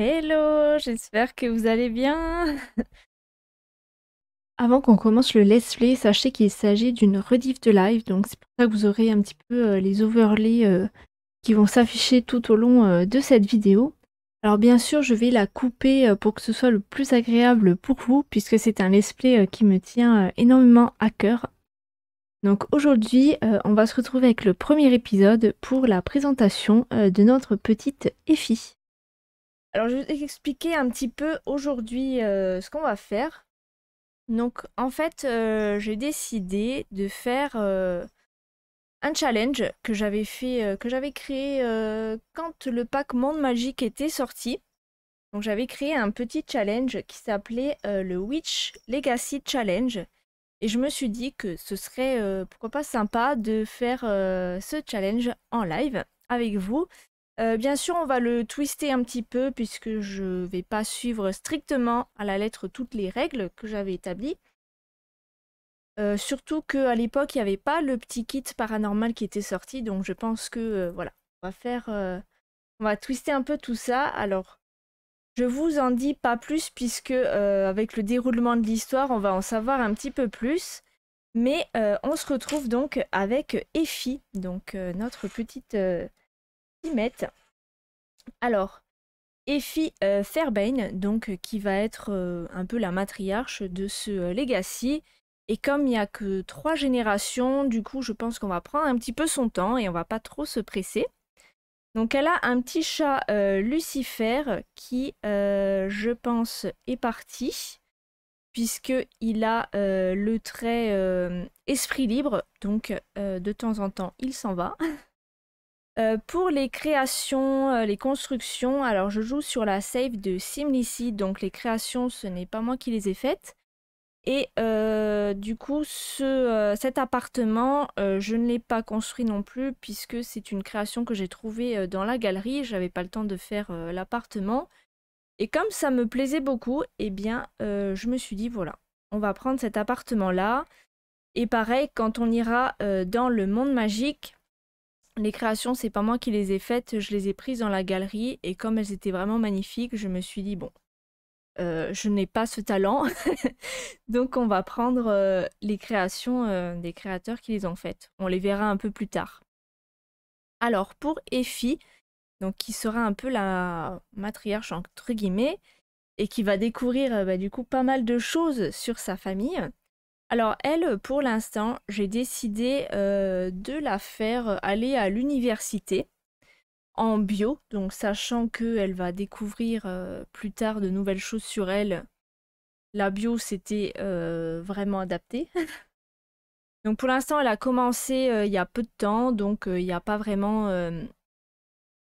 Hello, j'espère que vous allez bien. Avant qu'on commence le let's play, sachez qu'il s'agit d'une rediff de live, donc c'est pour ça que vous aurez un petit peu euh, les overlays euh, qui vont s'afficher tout au long euh, de cette vidéo. Alors bien sûr, je vais la couper pour que ce soit le plus agréable pour vous, puisque c'est un let's play qui me tient énormément à cœur. Donc aujourd'hui, on va se retrouver avec le premier épisode pour la présentation de notre petite Effie. Alors, je vais vous expliquer un petit peu aujourd'hui euh, ce qu'on va faire. Donc, en fait, euh, j'ai décidé de faire euh, un challenge que j'avais fait, que j'avais créé quand le pack Monde Magique était sorti. Donc, j'avais créé un petit challenge qui s'appelait le Witch Legacy Challenge. Et je me suis dit que ce serait, pourquoi pas, sympa de faire ce challenge en live avec vous. Euh, bien sûr, on va le twister un petit peu puisque je ne vais pas suivre strictement à la lettre toutes les règles que j'avais établies. Euh, surtout qu'à l'époque, il n'y avait pas le petit kit paranormal qui était sorti, donc je pense que euh, voilà, on va faire, on va twister un peu tout ça. Alors, je vous en dis pas plus puisque avec le déroulement de l'histoire, on va en savoir un petit peu plus. Mais on se retrouve donc avec Effie, donc notre petite timette. Alors, Effie euh, Fairbane, donc, euh, qui va être euh, un peu la matriarche de ce legacy. Et comme il n'y a que trois générations, du coup, je pense qu'on va prendre un petit peu son temps et on va pas trop se presser. Donc, elle a un petit chat Lucifer qui, je pense, est parti puisqu'il a le trait esprit libre, donc de temps en temps il s'en va. Euh, pour les créations, euh, les constructions, alors je joue sur la save de Simlici, donc les créations, ce n'est pas moi qui les ai faites. Et euh, du coup, cet appartement, je ne l'ai pas construit non plus, puisque c'est une création que j'ai trouvée dans la galerie, je n'avais pas le temps de faire l'appartement. Et comme ça me plaisait beaucoup, eh bien, je me suis dit, voilà, on va prendre cet appartement-là. Et pareil, quand on ira dans le monde magique, les créations, c'est pas moi qui les ai faites, je les ai prises dans la galerie et comme elles étaient vraiment magnifiques, je me suis dit bon, euh, je n'ai pas ce talent, donc on va prendre euh, les créations euh, des créateurs qui les ont faites. On les verra un peu plus tard. Alors pour Effie, donc qui sera un peu la matriarche entre guillemets et qui va découvrir bah, du coup pas mal de choses sur sa famille. Alors elle, pour l'instant, j'ai décidé euh, de la faire aller à l'université en bio, donc sachant qu'elle va découvrir euh, plus tard de nouvelles choses sur elle. La bio, c'était euh, vraiment adaptée. donc pour l'instant, elle a commencé il y a peu de temps, donc il n'y a pas vraiment,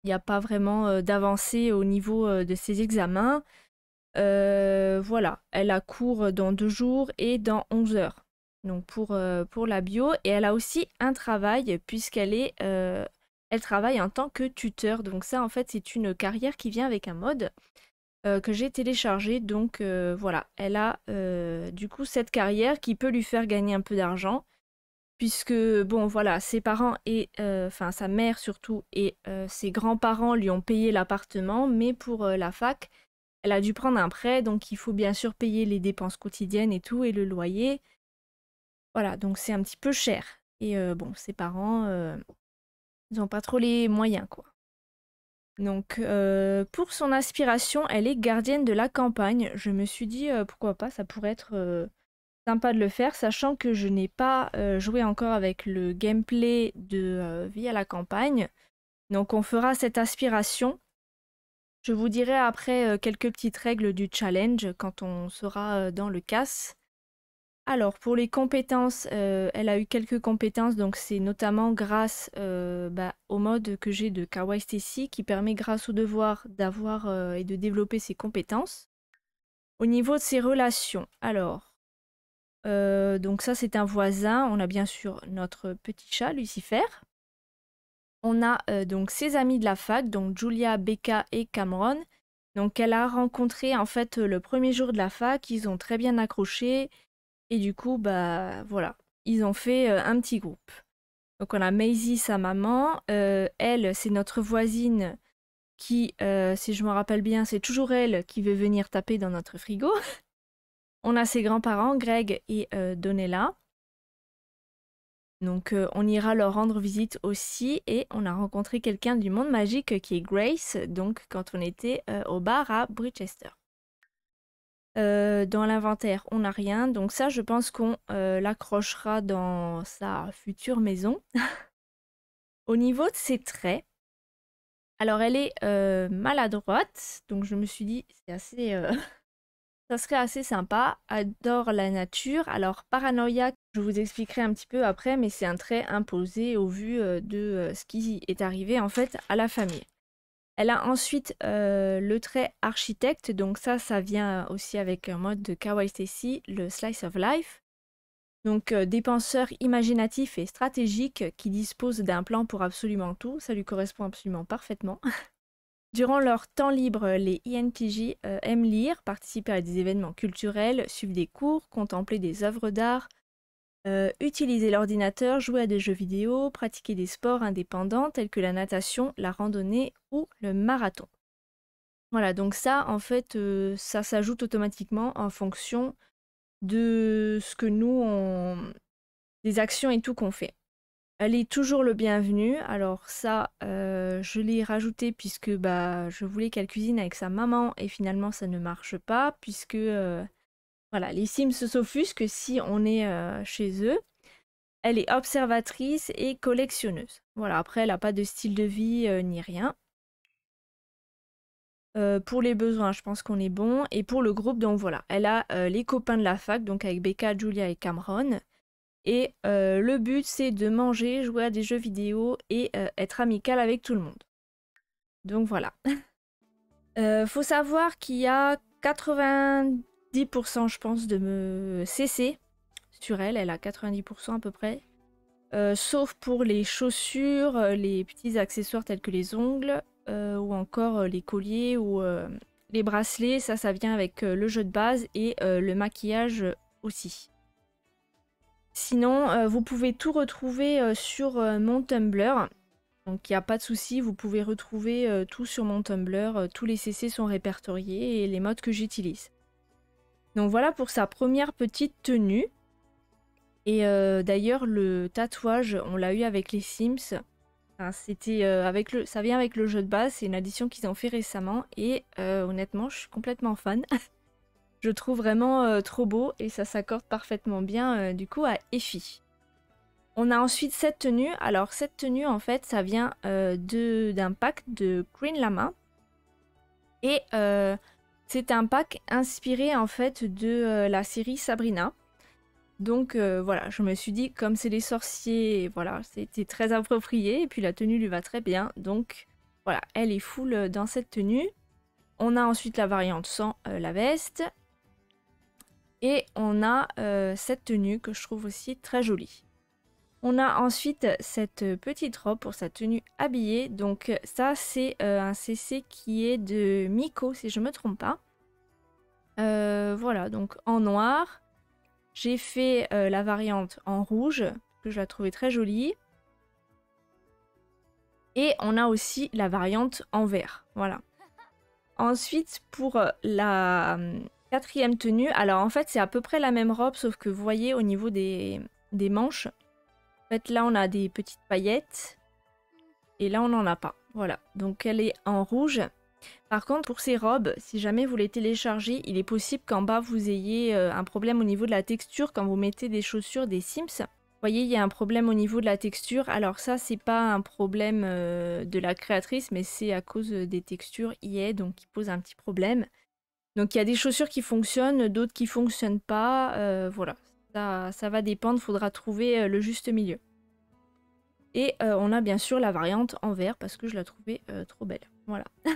il a pas vraiment d'avancée au niveau de ses examens. Euh, voilà, elle a cours dans deux jours et dans 11 heures. Donc pour, euh, pour la bio. Et elle a aussi un travail puisqu'elle est euh, elle travaille en tant que tuteur. Donc ça en fait c'est une carrière qui vient avec un mode que j'ai téléchargé. Donc voilà, elle a du coup cette carrière qui peut lui faire gagner un peu d'argent. Puisque bon voilà, ses parents et enfin sa mère surtout et ses grands-parents lui ont payé l'appartement, mais pour la fac, elle a dû prendre un prêt, donc il faut bien sûr payer les dépenses quotidiennes et tout, et le loyer. Voilà, donc c'est un petit peu cher. Et euh, bon, ses parents, euh, ils n'ont pas trop les moyens, quoi. Donc, euh, pour son aspiration, elle est gardienne de la campagne. Je me suis dit, pourquoi pas, ça pourrait être sympa de le faire, sachant que je n'ai pas joué encore avec le gameplay de Vie à la campagne. Donc, on fera cette aspiration je vous dirai après euh, quelques petites règles du challenge quand on sera euh, dans le casse. Alors pour les compétences, euh, elle a eu quelques compétences, donc c'est notamment grâce bah, au mode que j'ai de Kawaii Stacy qui permet grâce au devoir d'avoir et de développer ses compétences. Au niveau de ses relations, alors donc ça c'est un voisin, on a bien sûr notre petit chat Lucifer on a euh, donc ses amis de la fac, donc Julia, Becca et Cameron. Donc elle a rencontré en fait euh, le premier jour de la fac, ils ont très bien accroché et du coup bah voilà, ils ont fait euh, un petit groupe. Donc on a Maisie, sa maman, elle c'est notre voisine qui, si je me rappelle bien, c'est toujours elle qui veut venir taper dans notre frigo. on a ses grands-parents, Greg et Donella. Donc euh, on ira leur rendre visite aussi et on a rencontré quelqu'un du monde magique qui est Grace, donc quand on était euh, au bar à Bridgester. Euh, dans l'inventaire, on n'a rien, donc ça je pense qu'on l'accrochera dans sa future maison. au niveau de ses traits, alors elle est maladroite, donc je me suis dit c'est assez... ça serait assez sympa, adore la nature, alors paranoïaque. Je vous expliquerai un petit peu après, mais c'est un trait imposé au vu euh, de euh, ce qui est arrivé en fait à la famille. Elle a ensuite euh, le trait architecte, donc ça, ça vient aussi avec un mode de Kawaii Stacy, le slice of life. Donc dépenseur des penseurs imaginatifs et stratégiques qui disposent d'un plan pour absolument tout, ça lui correspond absolument parfaitement. Durant leur temps libre, les INTJ aiment lire, participer à des événements culturels, suivre des cours, contempler des œuvres d'art, euh, utiliser l'ordinateur, jouer à des jeux vidéo, pratiquer des sports indépendants tels que la natation, la randonnée ou le marathon. Voilà, donc ça, en fait, euh, ça s'ajoute automatiquement en fonction de ce que nous, on... des actions et tout qu'on fait. Elle est toujours le bienvenu. Alors ça, euh, je l'ai rajouté puisque bah, je voulais qu'elle cuisine avec sa maman et finalement ça ne marche pas puisque voilà, les Sims s'offusquent si on est euh, chez eux. Elle est observatrice et collectionneuse. Voilà, après, elle n'a pas de style de vie euh, ni rien. Euh, pour les besoins, je pense qu'on est bon. Et pour le groupe, donc voilà, elle a les copains de la fac, donc avec Becca, Julia et Cameron. Et le but, c'est de manger, jouer à des jeux vidéo et être amicale avec tout le monde. Donc voilà. faut savoir qu'il y a 90... 10% je pense de me cesser sur elle, elle a 90% à peu près. Euh, sauf pour les chaussures, euh, les petits accessoires tels que les ongles, euh, ou encore les colliers ou les bracelets, ça ça vient avec le jeu de base et le maquillage aussi. Sinon, vous pouvez tout retrouver sur mon Tumblr. Donc il n'y a pas de souci, vous pouvez retrouver tout sur mon Tumblr, tous les CC sont répertoriés et les modes que j'utilise. Donc voilà pour sa première petite tenue. Et euh, d'ailleurs, le tatouage, on l'a eu avec les Sims. c'était euh, avec le, ça vient avec le jeu de base, c'est une addition qu'ils ont fait récemment et euh, honnêtement, je suis complètement fan. je trouve vraiment trop beau et ça s'accorde parfaitement bien du coup à Effie. On a ensuite cette tenue. Alors cette tenue, en fait, ça vient d'un pack de Green Lama et c'est un pack inspiré en fait de euh, la série Sabrina. Donc euh, voilà, je me suis dit comme c'est les sorciers, voilà, c'était très approprié et puis la tenue lui va très bien. Donc voilà, elle est full euh, dans cette tenue. On a ensuite la variante sans la veste. Et on a cette tenue que je trouve aussi très jolie. On a ensuite cette petite robe pour sa tenue habillée. Donc ça, c'est euh, un CC qui est de Miko, si je ne me trompe pas. Euh, voilà, donc en noir. J'ai fait euh, la variante en rouge, que je la trouvais très jolie. Et on a aussi la variante en vert, voilà. Ensuite, pour la quatrième tenue, alors en fait, c'est à peu près la même robe, sauf que vous voyez, au niveau des, des manches, en fait, là, on a des petites paillettes. Et là, on n'en a pas. Voilà. Donc, elle est en rouge. Par contre, pour ces robes, si jamais vous les téléchargez, il est possible qu'en bas, vous ayez euh, un problème au niveau de la texture quand vous mettez des chaussures des Sims. Vous voyez, il y a un problème au niveau de la texture. Alors ça, c'est pas un problème euh, de la créatrice, mais c'est à cause des textures IA, donc qui pose un petit problème. Donc il y a des chaussures qui fonctionnent, d'autres qui fonctionnent pas. Euh, voilà, ça, va dépendre, faudra trouver euh, le juste milieu. Et euh, on a bien sûr la variante en vert parce que je la trouvais euh, trop belle. Voilà.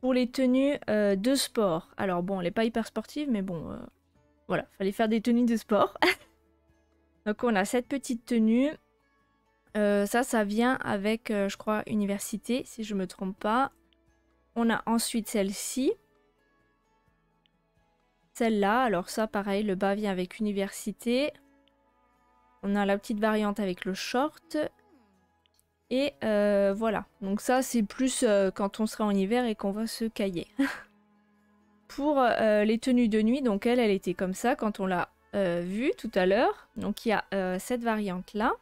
Pour les tenues de sport. Alors bon, elle n'est pas hyper sportive, mais bon, voilà, fallait faire des tenues de sport. Donc on a cette petite tenue. ça, ça vient avec, je crois, université, si je ne me trompe pas. On a ensuite celle-ci. Celle-là, alors ça pareil, le bas vient avec université. On a la petite variante avec le short. Et euh, voilà. Donc ça, c'est plus euh, quand on sera en hiver et qu'on va se cahier. Pour euh, les tenues de nuit, donc elle, elle était comme ça quand on l'a vue tout à l'heure. Donc il y a cette variante-là.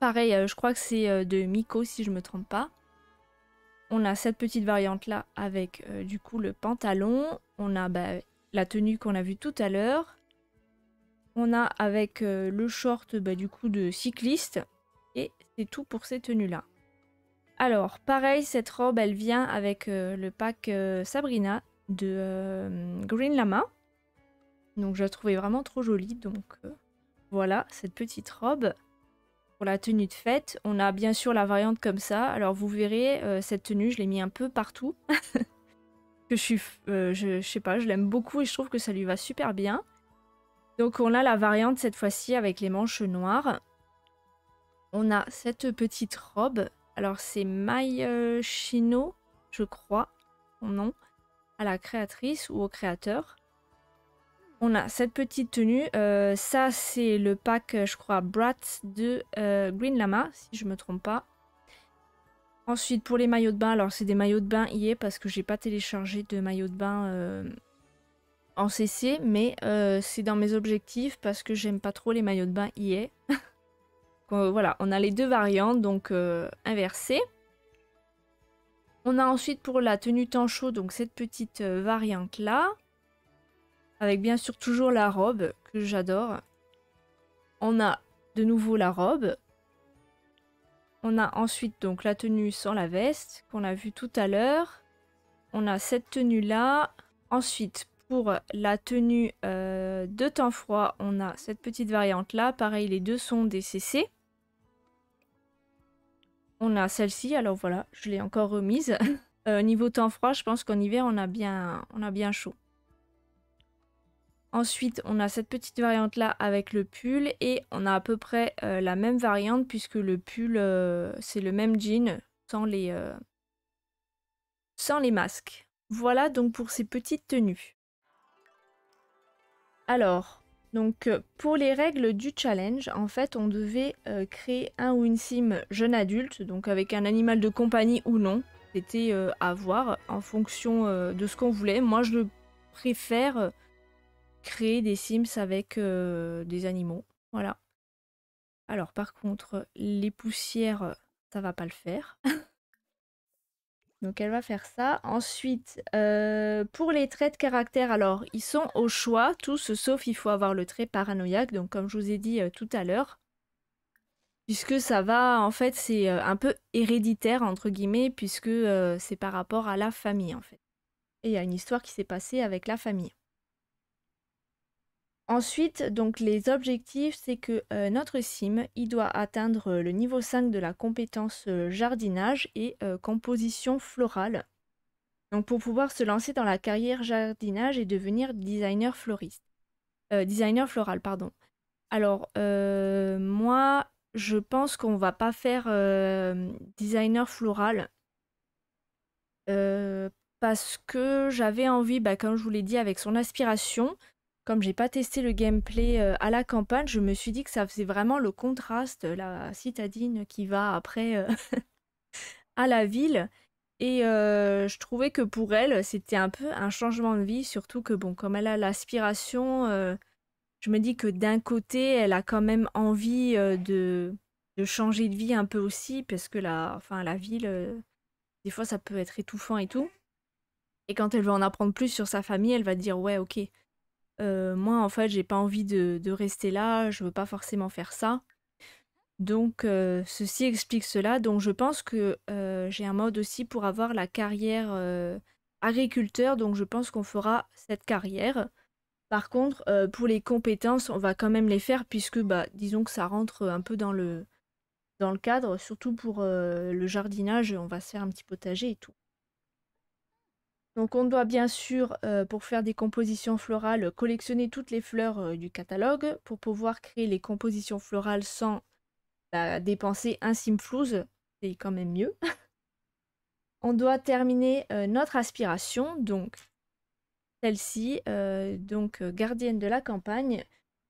Pareil, je crois que c'est de Miko si je me trompe pas. On a cette petite variante là avec du coup le pantalon. On a bah, la tenue qu'on a vue tout à l'heure. On a avec euh, le short bah, du coup de cycliste. Et c'est tout pour ces tenues-là. Alors, pareil, cette robe, elle vient avec euh, le pack euh, Sabrina de Green Lama. Donc, je la trouvais vraiment trop jolie. Donc, voilà cette petite robe. Pour la tenue de fête, on a bien sûr la variante comme ça. Alors, vous verrez, cette tenue, je l'ai mis un peu partout. je suis, euh, je, sais pas, je l'aime beaucoup et je trouve que ça lui va super bien. Donc on a la variante cette fois-ci avec les manches noires. On a cette petite robe. Alors c'est Mai Chino je crois, son nom, à la créatrice ou au créateur. On a cette petite tenue. Euh, ça c'est le pack, je crois, Brat de euh, Green Lama, si je me trompe pas. Ensuite, pour les maillots de bain, alors c'est des maillots de bain est parce que j'ai pas téléchargé de maillots de bain euh, en CC, mais euh, c'est dans mes objectifs parce que j'aime pas trop les maillots de bain est. voilà, on a les deux variantes, donc euh, inversées. On a ensuite pour la tenue temps chaud, donc cette petite variante là, avec bien sûr toujours la robe que j'adore. On a de nouveau la robe, on a ensuite donc la tenue sans la veste qu'on a vue tout à l'heure. On a cette tenue là. Ensuite pour la tenue euh, de temps froid, on a cette petite variante là. Pareil, les deux sont des CC. On a celle-ci, alors voilà, je l'ai encore remise. Euh, niveau temps froid, je pense qu'en hiver on a bien, on a bien chaud. Ensuite, on a cette petite variante là avec le pull et on a à peu près euh, la même variante puisque le pull euh, c'est le même jean sans les euh, sans les masques. Voilà donc pour ces petites tenues. Alors, donc pour les règles du challenge, en fait, on devait créer un ou une sim jeune adulte, donc avec un animal de compagnie ou non. C'était à voir en fonction de ce qu'on voulait. Moi, je préfère créer des Sims avec euh, des animaux. Voilà. Alors par contre, les poussières, ça va pas le faire. Donc elle va faire ça. Ensuite, euh, pour les traits de caractère, alors ils sont au choix, tous, sauf il faut avoir le trait paranoïaque, donc comme je vous ai dit euh, tout à l'heure. Puisque ça va, en fait, c'est un peu héréditaire, entre guillemets, puisque c'est par rapport à la famille, en fait. Et il y a une histoire qui s'est passée avec la famille. Ensuite, donc les objectifs, c'est que euh, notre sim, il doit atteindre euh, le niveau 5 de la compétence euh, jardinage et composition florale. Donc pour pouvoir se lancer dans la carrière jardinage et devenir designer floriste. designer floral, pardon. Alors moi, je pense qu'on va pas faire designer floral. parce que j'avais envie, bah, comme je vous l'ai dit, avec son aspiration, comme j'ai pas testé le gameplay euh, à la campagne, je me suis dit que ça faisait vraiment le contraste, la citadine qui va après euh, à la ville. Et euh, je trouvais que pour elle, c'était un peu un changement de vie, surtout que, bon, comme elle a l'aspiration, je me dis que d'un côté, elle a quand même envie de, de, changer de vie un peu aussi, parce que la, enfin, la ville, des fois, ça peut être étouffant et tout. Et quand elle veut en apprendre plus sur sa famille, elle va dire, ouais, ok, euh, moi, en fait, j'ai pas envie de, rester là, je veux pas forcément faire ça. Donc, euh, ceci explique cela. Donc, je pense que euh, j'ai un mode aussi pour avoir la carrière agriculteur. Donc, je pense qu'on fera cette carrière. Par contre, pour les compétences, on va quand même les faire puisque, bah, disons que ça rentre un peu dans le, dans le cadre, surtout pour le jardinage, on va se faire un petit potager et tout. Donc on doit bien sûr, euh, pour faire des compositions florales, collectionner toutes les fleurs euh, du catalogue pour pouvoir créer les compositions florales sans bah, dépenser un simflouze, c'est quand même mieux. on doit terminer euh, notre aspiration, donc celle-ci, donc gardienne de la campagne,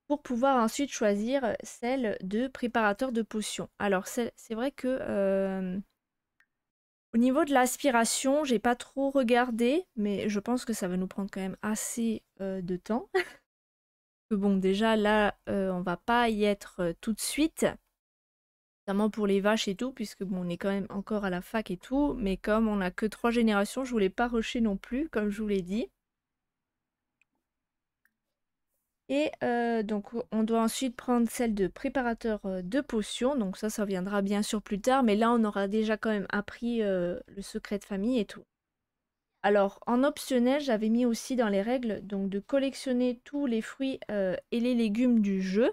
pour pouvoir ensuite choisir celle de préparateur de potions. Alors c'est vrai que au niveau de l'aspiration, j'ai pas trop regardé, mais je pense que ça va nous prendre quand même assez euh, de temps. bon, déjà là, euh, on va pas y être euh, tout de suite, notamment pour les vaches et tout, puisque bon, on est quand même encore à la fac et tout, mais comme on a que trois générations, je voulais pas rusher non plus, comme je vous l'ai dit. Et euh, donc on doit ensuite prendre celle de préparateur euh, de potions, donc ça ça viendra bien sûr plus tard, mais là on aura déjà quand même appris euh, le secret de famille et tout. Alors en optionnel j'avais mis aussi dans les règles donc de collectionner tous les fruits et les légumes du jeu.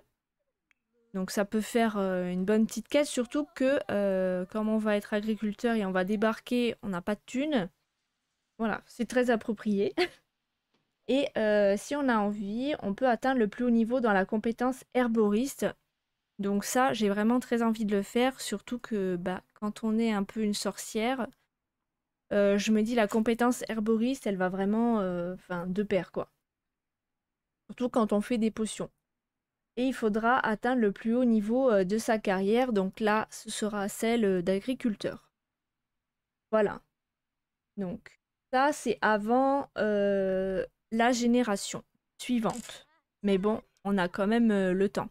Donc ça peut faire une bonne petite caisse, surtout que comme on va être agriculteur et on va débarquer, on n'a pas de thunes. Voilà, c'est très approprié. Et euh, si on a envie, on peut atteindre le plus haut niveau dans la compétence herboriste. Donc ça, j'ai vraiment très envie de le faire, surtout que bah, quand on est un peu une sorcière, euh, je me dis la compétence herboriste, elle va vraiment euh, de pair, quoi. Surtout quand on fait des potions. Et il faudra atteindre le plus haut niveau de sa carrière, donc là, ce sera celle d'agriculteur. Voilà. Donc, ça, c'est avant la génération suivante. Mais bon, on a quand même euh, le temps.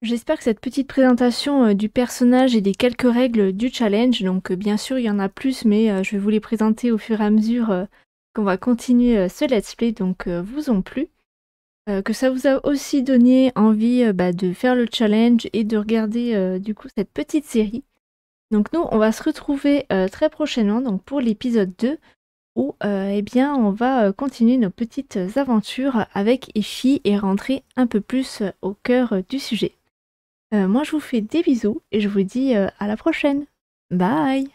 J'espère que cette petite présentation euh, du personnage et des quelques règles du challenge, donc euh, bien sûr il y en a plus, mais je vais vous les présenter au fur et à mesure qu'on va continuer ce let's play, donc vous ont plu. Que ça vous a aussi donné envie bah, de faire le challenge et de regarder du coup cette petite série. Donc nous, on va se retrouver très prochainement donc pour l'épisode 2 où euh, eh bien, on va euh, continuer nos petites aventures avec Ishii et rentrer un peu plus euh, au cœur du sujet. moi, je vous fais des bisous et je vous dis à la prochaine. Bye